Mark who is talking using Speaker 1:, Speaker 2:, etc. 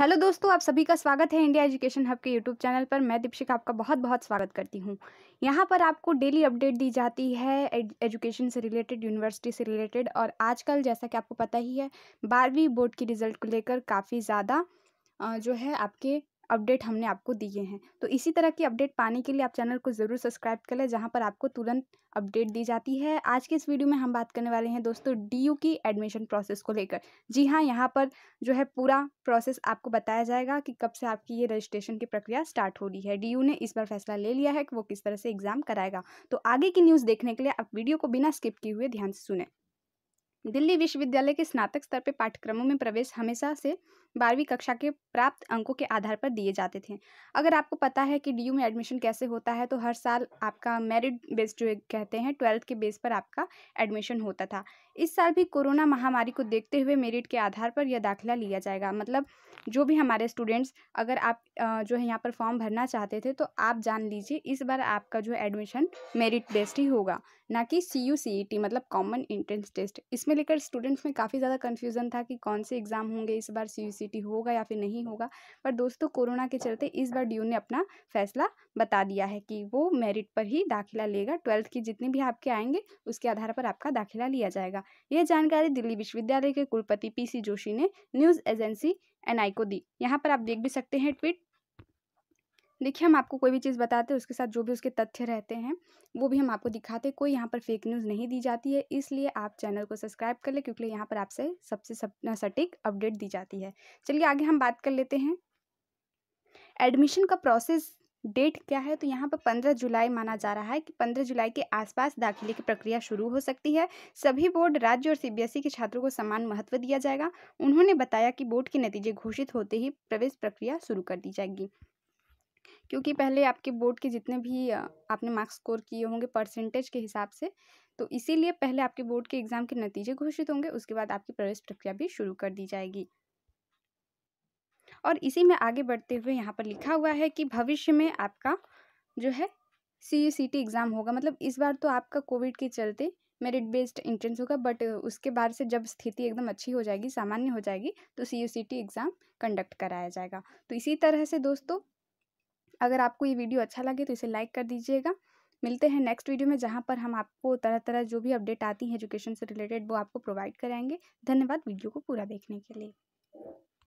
Speaker 1: hello दोस्तों आप सभी का स्वागत है इंडिया एजुकेशन हब के यूट्यूब चैनल पर मैं दीपशिका आपका बहुत बहुत स्वागत करती हूँ यहाँ पर आपको डेली अपडेट दी जाती है एजुकेशन से रिलेटेड यूनिवर्सिटी से रिलेटेड और आजकल जैसा कि आपको पता ही है बारहवीं बोर्ड की रिज़ल्ट को लेकर काफ़ी ज़्यादा जो है आपके अपडेट हमने आपको दिए हैं तो इसी तरह की अपडेट पाने के लिए आप चैनल को ज़रूर सब्सक्राइब कर लें जहाँ पर आपको तुरंत अपडेट दी जाती है आज के इस वीडियो में हम बात करने वाले हैं दोस्तों डी की एडमिशन प्रोसेस को लेकर जी हाँ यहाँ पर जो है पूरा प्रोसेस आपको बताया जाएगा कि कब से आपकी ये रजिस्ट्रेशन की प्रक्रिया स्टार्ट हो रही है डी ने इस बार फैसला ले लिया है कि वो किस तरह से एग्ज़ाम कराएगा तो आगे की न्यूज़ देखने के लिए आप वीडियो को बिना स्किप किए हुए ध्यान से सुने दिल्ली विश्वविद्यालय के स्नातक स्तर पर पाठ्यक्रमों में प्रवेश हमेशा से बारहवीं कक्षा के प्राप्त अंकों के आधार पर दिए जाते थे अगर आपको पता है कि डी में एडमिशन कैसे होता है तो हर साल आपका मेरिट बेस जो कहते हैं ट्वेल्थ के बेस पर आपका एडमिशन होता था इस साल भी कोरोना महामारी को देखते हुए मेरिट के आधार पर यह दाखिला लिया जाएगा मतलब जो भी हमारे स्टूडेंट्स अगर आप जो है यहाँ पर फॉर्म भरना चाहते थे तो आप जान लीजिए इस बार आपका जो एडमिशन मेरिट बेस्ड ही होगा ना कि C U C E T मतलब कॉमन एंट्रेंस टेस्ट इसमें लेकर स्टूडेंट्स में काफ़ी ज़्यादा कन्फ्यूज़न था कि कौन से एग्ज़ाम होंगे इस बार सी e होगा या फिर नहीं होगा पर दोस्तों कोरोना के चलते इस बार डी ने अपना फैसला बता दिया है कि वो मेरिट पर ही दाखिला लेगा ट्वेल्थ की जितने भी आपके आएंगे उसके आधार पर आपका दाखिला लिया जाएगा यह जानकारी दिल्ली विश्वविद्यालय के कुलपति पीसी जोशी ने न्यूज़ एजेंसी एनआई को दी यहाँ पर आप देख भी सकते हैं ट्वीट देखिए हम आपको कोई भी चीज़ बताते हैं उसके साथ जो भी उसके तथ्य रहते हैं वो भी हम आपको दिखाते हैं कोई यहाँ पर फेक न्यूज़ नहीं दी जाती है इसलिए आप चैनल को सब्सक्राइब कर लें क्योंकि यहाँ पर आपसे सबसे सब सटीक अपडेट दी जाती है चलिए आगे हम बात कर लेते हैं एडमिशन का प्रोसेस डेट क्या है तो यहाँ पर पंद्रह जुलाई माना जा रहा है कि पंद्रह जुलाई के आसपास दाखिले की प्रक्रिया शुरू हो सकती है सभी बोर्ड राज्य और सीबीएसई e के छात्रों को समान महत्व दिया जाएगा उन्होंने बताया कि बोर्ड के नतीजे घोषित होते ही प्रवेश प्रक्रिया शुरू कर दी जाएगी क्योंकि पहले आपके बोर्ड के जितने भी आपने मार्क्स स्कोर किए होंगे परसेंटेज के हिसाब से तो इसीलिए पहले आपके बोर्ड के एग्ज़ाम के नतीजे घोषित होंगे उसके बाद आपकी प्रवेश प्रक्रिया भी शुरू कर दी जाएगी और इसी में आगे बढ़ते हुए यहाँ पर लिखा हुआ है कि भविष्य में आपका जो है C U C T exam होगा मतलब इस बार तो आपका कोविड के चलते मेरिट बेस्ड एंट्रेंस होगा बट उसके बाद से जब स्थिति एकदम अच्छी हो जाएगी सामान्य हो जाएगी तो C U C T exam conduct कराया जाएगा तो इसी तरह से दोस्तों अगर आपको ये वीडियो अच्छा लगे तो इसे लाइक कर दीजिएगा मिलते हैं नेक्स्ट वीडियो में जहाँ पर हम आपको तरह तरह जो भी अपडेट आती हैं एजुकेशन से रिलेटेड वो आपको प्रोवाइड कराएंगे धन्यवाद वीडियो को पूरा देखने के लिए